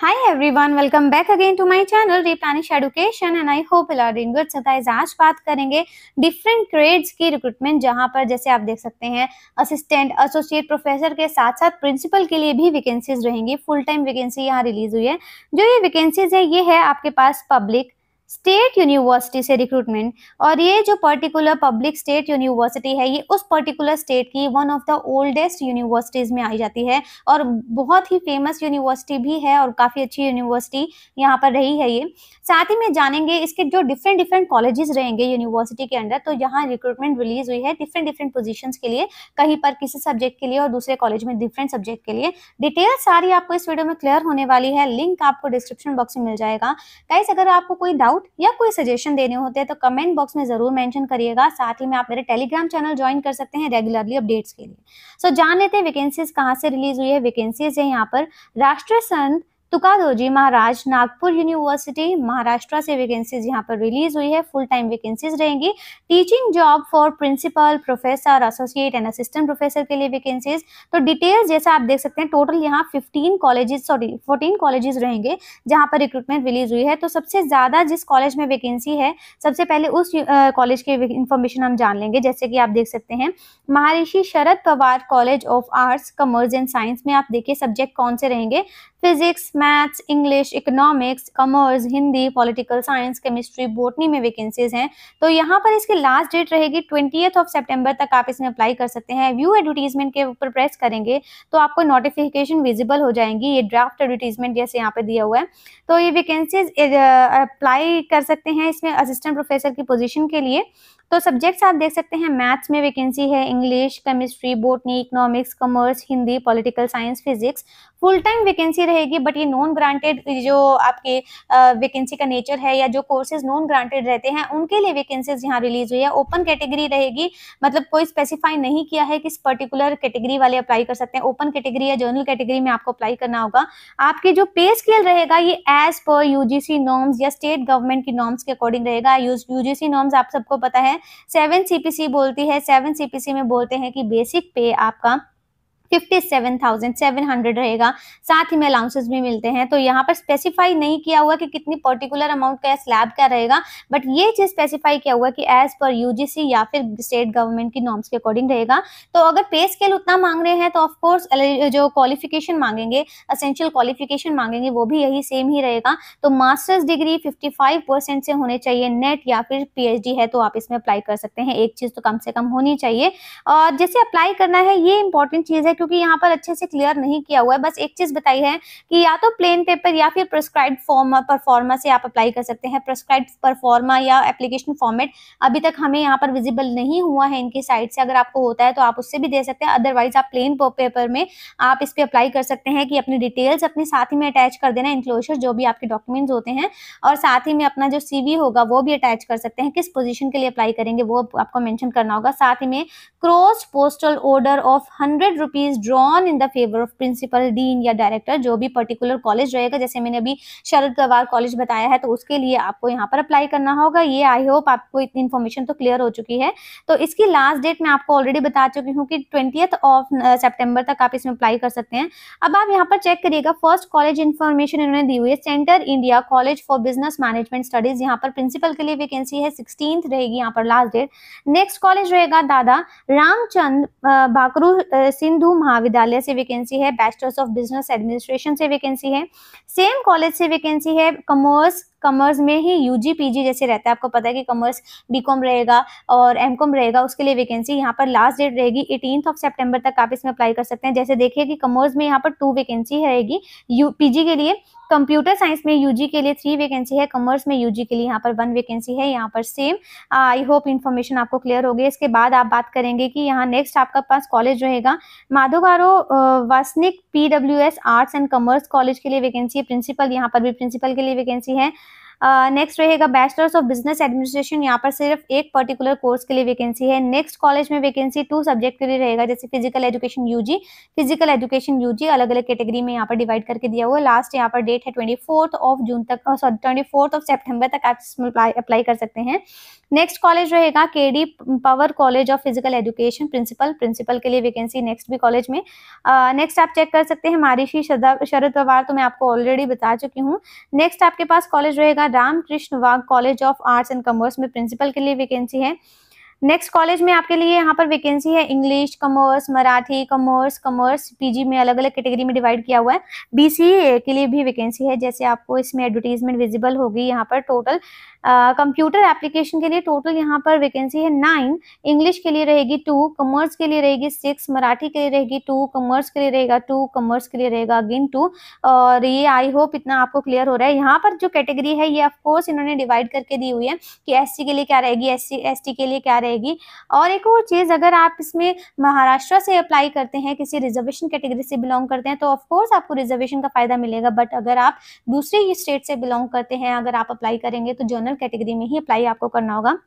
Hi everyone, welcome back again to my channel Replanish Education and I hope you are आज बात करेंगे different grades की recruitment जहां पर जैसे आप देख सकते हैं असिस्टेंट एसोसिएट प्रोफेसर के साथ साथ प्रिंसिपल के लिए भी वैकेंसीज रहेंगी फुल टाइम वैकेंसी यहां रिलीज हुई है जो ये वैकेंसीज है ये है आपके पास पब्लिक स्टेट यूनिवर्सिटी से रिक्रूटमेंट और ये जो पर्टिकुलर पब्लिक स्टेट यूनिवर्सिटी है ये उस पर्टिकुलर स्टेट की one of the oldest universities में आई जाती है और बहुत ही फेमस यूनिवर्सिटी भी है और काफ़ी अच्छी यूनिवर्सिटी यहाँ पर रही है ये साथ ही में जानेंगे इसके जो डिफरेंट डिफरेंट कॉलेजेस रहेंगे यूनिवर्सिटी के अंदर तो यहाँ रिक्रूटमेंट रिलीज हुई है डिफरेंट डिफरेंट पोजिशन के लिए कहीं पर किसी सब्जेक्ट के लिए और दूसरे कॉलेज में डिफरेंट सब्जेक्ट के लिए डिटेल सारी आपको इस वीडियो में क्लियर होने वाली है लिंक आपको डिस्क्रिप्शन बॉक्स में मिल जाएगा कैसे अगर आपको कोई डाउट डाउट या कोई सजेशन देने होते हैं तो कमेंट बॉक्स में ज़रूर मेंशन करिएगा साथ ही में आप मेरे टेलीग्राम चैनल ज्वाइन कर सकते हैं रेगुलरली अपडेट्स के लिए सो so, जान लेते हैं वैकेंसीज कहाँ से रिलीज हुई है वैकेंसीज है यहाँ पर राष्ट्रीय संत तुकादो जी महाराज नागपुर यूनिवर्सिटी महाराष्ट्र से वैकेंसीज यहाँ पर रिलीज हुई है फुल टाइम वैकेंसीज रहेंगी teaching job for principal professor associate and assistant professor के लिए वैकेंसीज तो डिटेल्स जैसा आप देख सकते हैं टोटल यहाँ 15 कॉलेजेस सॉरी 14 कॉलेजेस रहेंगे जहाँ पर रिक्रूटमेंट रिलीज हुई है तो सबसे ज़्यादा जिस कॉलेज में वैकेंसी है सबसे पहले उस कॉलेज की इन्फॉर्मेशन हम जान लेंगे जैसे कि आप देख सकते हैं Maharishi Sharad Pawar college of arts commerce and science में आप देखिए सब्जेक्ट कौन से रहेंगे physics maths English economics commerce Hindi political science chemistry botany में वैकेंसीज हैं तो यहाँ पर इसकी लास्ट डेट रहेगी ट्वेंटी ऑफ सेप्टेम्बर तक आप इसमें अप्लाई कर सकते हैं व्यू एडवर्टीजमेंट के ऊपर प्रेस करेंगे तो आपको नोटिफिकेशन विजिबल हो जाएंगी ये ड्राफ्ट एडवर्टीजमेंट जैसे यहाँ पे दिया हुआ है तो ये वैकेंसीज अप्लाई कर सकते हैं इसमें असिस्टेंट प्रोफेसर की पोजिशन के लिए तो सब्जेक्ट्स आप देख सकते हैं मैथ्स में वैकेंसी है English chemistry botany economics commerce Hindi political science physics full time vacancy रहेगी बट ये नॉन ग्रांटेड जो आपके वैकेंसी का नेचर है या जो कोर्सेज नॉन ग्रांटेड रहते हैं उनके लिए वैकेंसीज यहाँ रिलीज हुई है ओपन कैटेगरी रहेगी मतलब कोई स्पेसिफाई नहीं किया है किस पर्टिकुलर कैटेगरी वाले अप्लाई कर सकते हैं ओपन कैटेगरी या जर्नल कैटेगरी में आपको अप्लाई करना होगा आपके जो पे स्केल रहेगा ये एज पर यूजीसी नॉर्म्स या स्टेट गवर्नमेंट की नॉर्म्स के अकॉर्डिंग रहेगा यूजीसी नॉर्म्स आप सबको पता है सेवन सीपीसी बोलती है सेवन सीपीसी में बोलते हैं कि बेसिक पे आपका fifty seven thousand seven hundred रहेगा साथ ही में अलाउंसेज भी मिलते हैं तो यहाँ पर स्पेसिफाई नहीं किया हुआ कि कितनी पर्टिकुलर अमाउंट का स्लैब का रहेगा बट ये चीज स्पेसिफाई किया हुआ कि एज पर यूजीसी या फिर स्टेट गवर्नमेंट की नॉर्म्स के अकॉर्डिंग रहेगा तो अगर पे स्केल उतना मांग रहे हैं तो ऑफकोर्स जो क्वालिफिकेशन मांगेंगे असेंशियल क्वालिफिकेशन मांगेंगे वो भी यही सेम ही रहेगा तो masters degree fifty five percent से होने चाहिए नेट या फिर पी है तो आप इसमें अप्लाई कर सकते हैं एक चीज तो कम से कम होनी चाहिए और जैसे अप्लाई करना है ये इंपॉर्टेंट चीज है क्योंकि क्योंकि यहाँ पर अच्छे से क्लियर नहीं किया हुआ है बस एक चीज बताई है कि या तो प्लेन पेपर या फिर प्रिस्क्राइब फॉर्म परफॉर्मा से आप अप्लाई कर सकते हैं प्रिस्क्राइब परफॉर्मा या एप्लीकेशन फॉर्मेट अभी तक हमें यहाँ पर विजिबल नहीं हुआ है इनकी साइड से अगर आपको होता है तो आप उससे भी दे सकते हैं अदरवाइज आप प्लेन पेपर में आप इस पर अप्लाई कर सकते हैं कि अपनी डिटेल्स अपने साथ ही में अटैच कर देना इंक्लोजर जो भी आपके डॉक्यूमेंट्स होते हैं और साथ ही में अपना जो सीवी होगा वो भी अटैच कर सकते हैं किस पोजिशन के लिए अप्लाई करेंगे वो आपको मेंशन करना होगा साथ ही में cross postal order of hundred rupees is drawn in the favour of principal dean या डायरेक्टर जो भी पर्टिकुलर कॉलेज रहेगा जैसे मैंने अभी शरद गवार कॉलेज बताया है तो उसके लिए आपको यहाँ पर अप्लाई करना होगा ये आई होप आपको इतनी इन्फॉर्मेशन तो क्लियर हो चुकी है तो इसकी लास्ट डेट मैं आपको ऑलरेडी बता चुकी हूँ कि ट्वेंटी ऑफ सेप्टेम्बर तक आप इसमें अप्लाई कर सकते हैं अब आप यहाँ पर चेक करिएगा फर्स्ट कॉलेज इन्फॉर्मेशन इन्होंने दी हुई है centre India college for business management studies यहाँ पर प्रिंसिपल के लिए वैकेंसी है सिक्सटीन रहेगी यहाँ पर लास्ट डेट नेक्स्ट कॉलेज रहेगा दादा रामचंद बाकरू सिंधु महाविद्यालय से वैकेंसी है बैचलर्स ऑफ बिजनेस एडमिनिस्ट्रेशन से वैकेंसी है सेम कॉलेज से वैकेंसी है कॉमर्स कॉमर्स में ही यूजी पीजी जैसे रहता है आपको पता है कि कॉमर्स बी रहेगा और एम रहेगा उसके लिए वैकेंसी यहाँ पर लास्ट डेट रहेगी एटीन ऑफ सेप्टेम्बर तक आप इसमें अप्लाई कर सकते हैं जैसे देखिए कि कॉमर्स में यहाँ पर टू वैकेंसी रहेगी यू पीजी के लिए कंप्यूटर साइंस में यूजी के लिए थ्री वैकेंसी है कॉमर्स में यूजी के लिए यहाँ पर वन वैकेंसी है यहाँ पर सेम आई होप इन्फॉर्मेशन आपको क्लियर हो गई इसके बाद आप बात करेंगे कि यहाँ नेक्स्ट आपका पास कॉलेज रहेगा Madho Garo Wasnik P arts and commerce college के लिए वैकेंसी है प्रिंसिपल यहाँ पर भी प्रिंसिपल के लिए वैकेंसी है नेक्स्ट रहेगा बैचलर्स ऑफ बिजनेस एडमिनिस्ट्रेशन यहाँ पर सिर्फ एक पर्टिकुलर कोर्स के लिए वैकेंसी है नेक्स्ट कॉलेज में वैकेंसी टू सब्जेक्ट के लिए रहेगा जैसे physical education UG physical education UG अलग अलग कैटेगरी में यहाँ पर डिवाइड करके दिया हुआ लास्ट यहाँ पर डेट है ट्वेंटी ऑफ जून तक सॉरी ट्वेंटी ऑफ सेप्टेम्बर तक आप इसमें अप्लाई कर सकते हैं नेक्स्ट कॉलेज रहेगा K D power college of physical education principal principal के लिए वैकेंसी नेक्स्ट भी कॉलेज में नेक्स्ट आप चेक कर सकते हैं मारिशी शरद पवार तो मैं आपको ऑलरेडी बता चुकी हूँ नेक्स्ट आपके पास कॉलेज रहेगा Ramkrishna Wagh college of arts and commerce में प्रिंसिपल के लिए वैकेंसी है नेक्स्ट कॉलेज में आपके लिए यहाँ पर वैकेंसी है English commerce Marathi commerce commerce PG में अलग अलग कैटेगरी में डिवाइड किया हुआ है बीसीए के लिए भी वैकेंसी है जैसे आपको इसमें एडवर्टीजमेंट विजिबल होगी यहाँ पर टोटल कंप्यूटर एप्लीकेशन के लिए टोटल यहाँ पर वैकेंसी है नाइन इंग्लिश के लिए रहेगी टू कॉमर्स के लिए रहेगी सिक्स मराठी के लिए रहेगी टू कॉमर्स के लिए रहेगा टू कॉमर्स के लिए रहेगा अगेन टू और ये आई होप इतना आपको क्लियर हो रहा है यहाँ पर जो कैटेगरी है ये ऑफकोर्स इन्होंने डिवाइड करके दी हुई है कि एस के लिए क्या रहेगी एस सी के लिए क्या रहेगी और एक और चीज़ अगर आप इसमें महाराष्ट्र से अप्लाई करते हैं किसी रिजर्वेशन कैटेगरी से बिलोंग करते हैं तो ऑफकोर्स आपको रिजर्वेशन का फ़ायदा मिलेगा बट अगर आप दूसरे ही स्टेट से बिलोंग करते हैं अगर आप अप्लाई करेंगे तो जनरल कैटेगरी में ही अप्लाई आपको करना होगा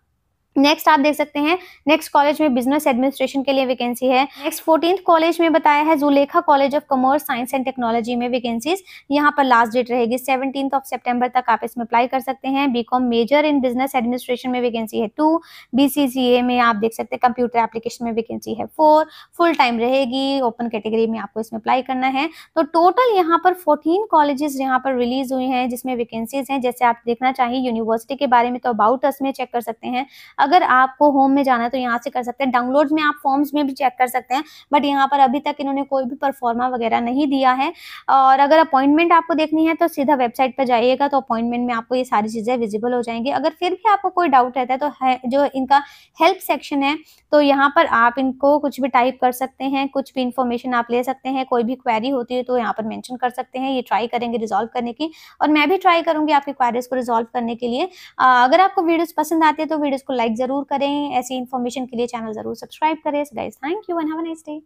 नेक्स्ट आप देख सकते हैं नेक्स्ट कॉलेज में बिजनेस एडमिनिस्ट्रेशन के लिए वैकेंसी है नेक्स्ट फोर्टीन कॉलेज में बताया है Zulekha college of commerce science and technology में वैकेंसीज यहाँ पर लास्ट डेट रहेगी सेवनटीन ऑफ सेप्टेम्बर तक आप इसमें अप्लाई कर सकते हैं BCom major in business administration में वैकेंसी है टू बी में आप देख सकते हैं कंप्यूटर एप्लीकेशन में वैकेंसी है फोर फुल टाइम रहेगी ओपन कैटेगरी में आपको इसमें अप्लाई करना है तो टोटल यहाँ पर फोर्टीन कॉलेजेस यहाँ पर रिलीज हुई हैं जिसमें वैकेंसीज हैं जैसे आप देखना चाहिए यूनिवर्सिटी के बारे में तो अबाउट अस में चेक कर सकते हैं अगर आपको होम में जाना है तो यहाँ से कर सकते हैं डाउनलोड में आप फॉर्म्स में भी चेक कर सकते हैं बट यहाँ पर अभी तक इन्होंने कोई भी परफॉर्मा वगैरह नहीं दिया है और अगर अपॉइंटमेंट आपको देखनी है तो सीधा वेबसाइट पर जाइएगा तो अपॉइंटमेंट में आपको ये सारी चीज़ें विजिबल हो जाएंगी अगर फिर भी आपको कोई डाउट रहता है तो है जो इनका हेल्प सेक्शन है तो यहाँ पर आप इनको कुछ भी टाइप कर सकते हैं कुछ भी इंफॉर्मेशन आप ले सकते हैं कोई भी क्वेरी होती है तो यहाँ पर मैंशन कर सकते हैं ये ट्राई करेंगे रिजोल्व करने की और मैं भी ट्राई करूंगी आपकी क्वेरीज को रिजोल्व करने के लिए अगर आपको वीडियोज़ पसंद आती है तो वीडियोज़ को लाइक ज़रूर करें ऐसी इन्फॉर्मेशन के लिए चैनल ज़रूर सब्सक्राइब करें thank you and have a nice day